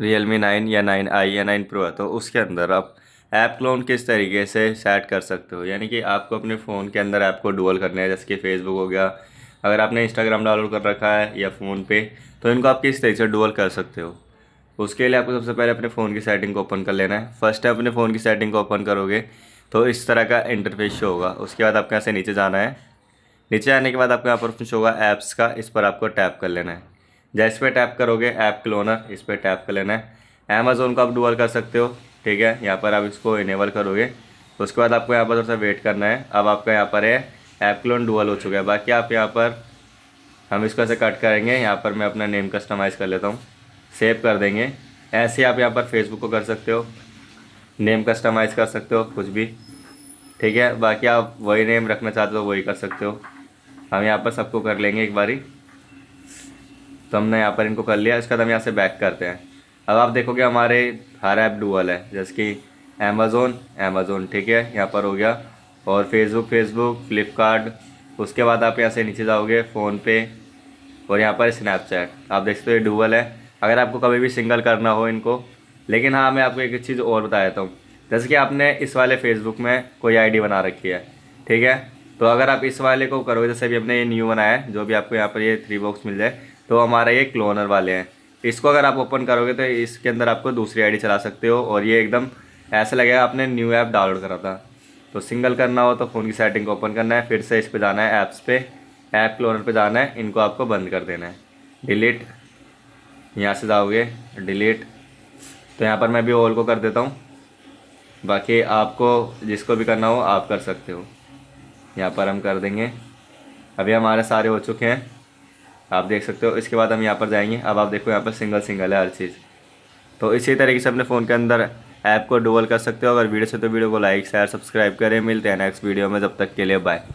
real Realme nine या nine I या nine pro है तो उसके अंदर आप ऐप क्लोन किस तरीके से सेट कर सकते हो यानी कि आपको अपने फ़ोन के अंदर ऐप को डुअल करने हैं जैसे कि फेसबुक हो गया अगर आपने इंस्टाग्राम डाउनलोड कर रखा है या फ़ोन पे तो इनको आप किस तरीके से डुअल कर सकते हो उसके लिए आपको सबसे पहले अपने फ़ोन की सेटिंग को ओपन कर लेना है फर्स्ट अपने फ़ोन की सेटिंग को ओपन करोगे तो इस तरह का इंटरफेस शो होगा उसके बाद आपके यहाँ से नीचे जाना है नीचे आने के बाद आपके यहाँ पर शो होगा ऐप्स का इस पर आपको टैप कर लेना है जैसे पे टैप करोगे ऐप क्लोनर इस पर टैप कर लेना है अमेज़ोन को आप डूबल कर सकते हो ठीक है यहाँ पर आप इसको इनेबल करोगे उसके बाद आपको यहाँ पर थोड़ा सा वेट करना है अब आपका यहाँ पर है ऐप क्लोन डूबल हो चुका है बाकी आप यहाँ पर हम इसको ऐसे कट करेंगे यहाँ पर मैं अपना नेम कस्टमाइज़ कर लेता हूँ सेव कर देंगे ऐसे आप यहाँ पर फेसबुक को कर सकते हो नेम कस्टमाइज़ कर सकते हो कुछ भी ठीक है बाकी आप वही नेम रखना चाहते हो वही कर सकते हो हम यहाँ पर सबको कर लेंगे एक बारी तो हमने यहाँ पर इनको कर लिया इसके बाद हम यहाँ से बैक करते हैं अब आप देखोगे हमारे हर ऐप डूअल है जैसे कि अमेज़ोन अमेज़ोन ठीक है यहाँ पर हो गया और फेसबुक फेसबुक फ्लिपकार्ट उसके बाद आप यहाँ से नीचे जाओगे फ़ोनपे और यहाँ पर स्नैपचैट आप देख सकते हो ये डूबल है अगर आपको कभी भी सिंगल करना हो इनको लेकिन हाँ मैं आपको एक चीज़ और बता देता हूँ जैसे कि आपने इस वाले फेसबुक में कोई आईडी बना रखी है ठीक है तो अगर आप इस वाले को करोगे जैसे अभी हमने ये न्यू बनाया है जो भी आपको यहाँ पर ये थ्री बॉक्स मिल जाए तो हमारा ये क्लोनर वाले हैं इसको अगर आप ओपन करोगे तो इसके अंदर आपको दूसरी आईडी चला सकते हो और ये एकदम ऐसा लगेगा आपने न्यू ऐप डाउनलोड करा था तो सिंगल करना हो तो फ़ोन की सेटिंग को ओपन करना है फिर से इस पर जाना है ऐप्स पे ऐप क्लोनर पे जाना है इनको आपको बंद कर देना है डिलीट यहाँ से जाओगे डिलीट तो यहाँ पर मैं भी ऑल को कर देता हूँ बाकी आपको जिसको भी करना हो आप कर सकते हो यहाँ पर हम कर देंगे अभी हमारे सारे हो चुके हैं आप देख सकते हो इसके बाद हम यहाँ पर जाएंगे अब आप देखो यहाँ पर सिंगल सिंगल है हर चीज़ तो इसी तरीके से अपने फ़ोन के अंदर ऐप को डुबल कर सकते हो अगर वीडियो से तो वीडियो को लाइक शेयर सब्सक्राइब करें मिलते हैं नेक्स्ट वीडियो में जब तक के लिए बाय